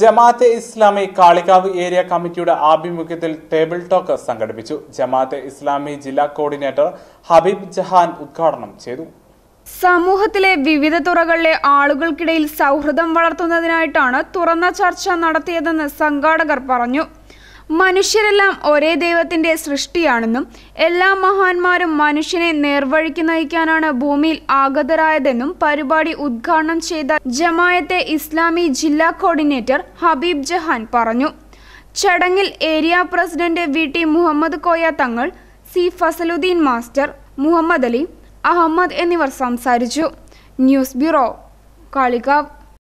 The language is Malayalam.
ജമാഅത്തെ ഇസ്ലാമി കാളികാവ് ഏരിയ കമ്മിറ്റിയുടെ ആഭിമുഖ്യത്തിൽ ടേബിൾ ടോക്ക് സംഘടിപ്പിച്ചു ജമാഅത്തെ ഇസ്ലാമി ജില്ലാ കോർഡിനേറ്റർ ഹബീബ് ജഹാൻ ഉദ്ഘാടനം ചെയ്തു സമൂഹത്തിലെ വിവിധ തുറകളിലെ ആളുകൾക്കിടയിൽ സൗഹൃദം വളർത്തുന്നതിനായിട്ടാണ് തുറന്ന ചർച്ച നടത്തിയതെന്ന് സംഘാടകർ പറഞ്ഞു മനുഷ്യരെല്ലാം ഒരേ ദൈവത്തിൻ്റെ സൃഷ്ടിയാണെന്നും എല്ലാ മഹാന്മാരും മനുഷ്യനെ നേർവഴിക്ക് നയിക്കാനാണ് ഭൂമിയിൽ ആഗതരായതെന്നും പരിപാടി ഉദ്ഘാടനം ചെയ്ത ജമായത്തെ ഇസ്ലാമി ജില്ലാ കോർഡിനേറ്റർ ഹബീബ് ജഹാൻ പറഞ്ഞു ചടങ്ങിൽ area president V T Muhammad Koya Thangal C Fasaluddin master Muhammad Ali Ahammad എന്നിവർ സംസാരിച്ചു ന്യൂസ് ബ്യൂറോ കാളികാവ്